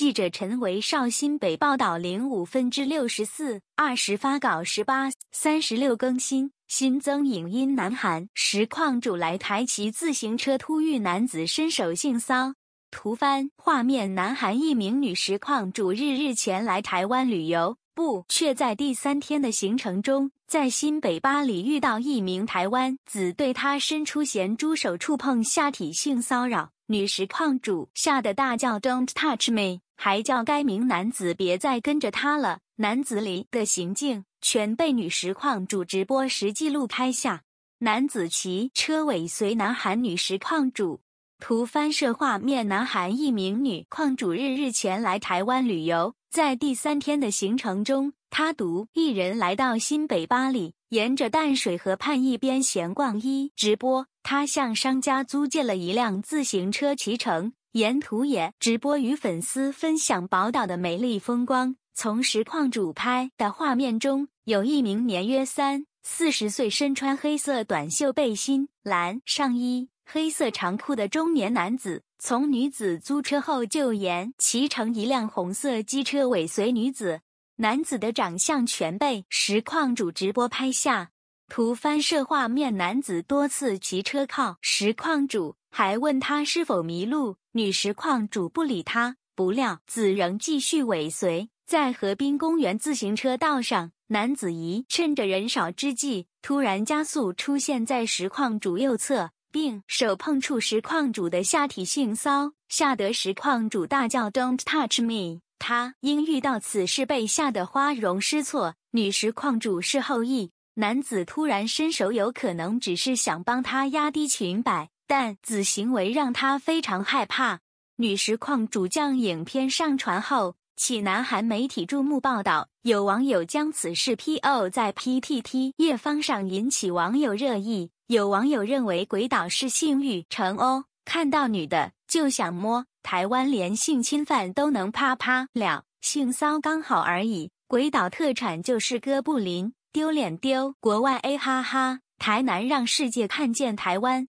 记者陈维绍新北报道：零五分之六十四二十发稿十八三十六更新，新增影音男韩实况主来台骑自行车，突遇男子伸手性骚图翻画面，南韩一名女实况主日日前来台湾旅游，不却在第三天的行程中。在新北巴里遇到一名台湾子，对他伸出咸猪手触碰下体性骚扰女石矿主，吓得大叫 "Don't touch me"，还叫该名男子别再跟着他了。男子里的行径全被女石矿主直播时记录拍下。男子骑车尾随男韩女石矿主，图翻摄画面。男韩一名女矿主日日前来台湾旅游，在第三天的行程中。他独一人来到新北巴里，沿着淡水河畔一边闲逛一直播。他向商家租借了一辆自行车骑乘，沿途也直播与粉丝分享宝岛的美丽风光。从实况主拍的画面中，有一名年约三四十岁、身穿黑色短袖背心、蓝上衣、黑色长裤的中年男子，从女子租车后就沿骑乘一辆红色机车尾随女子。男子的长相全被实况主直播拍下，图翻摄画面。男子多次骑车靠实况主，还问他是否迷路。女实况主不理他，不料子仍继续尾随在河滨公园自行车道上。男子疑趁着人少之际，突然加速出现在实况主右侧，并手碰触实况主的下体性骚，吓得实况主大叫 "Don't touch me"。他因遇到此事被吓得花容失措。女石矿主是后裔，男子突然伸手，有可能只是想帮他压低裙摆，但此行为让他非常害怕。女石矿主将影片上传后，起南韩媒体注目报道，有网友将此事 PO 在 PTT 页方上，引起网友热议。有网友认为鬼岛是性欲成哦，看到女的就想摸。台湾连性侵犯都能啪啪了，性骚刚好而已。鬼岛特产就是哥布林，丢脸丢！国外，A 哈哈！台南让世界看见台湾。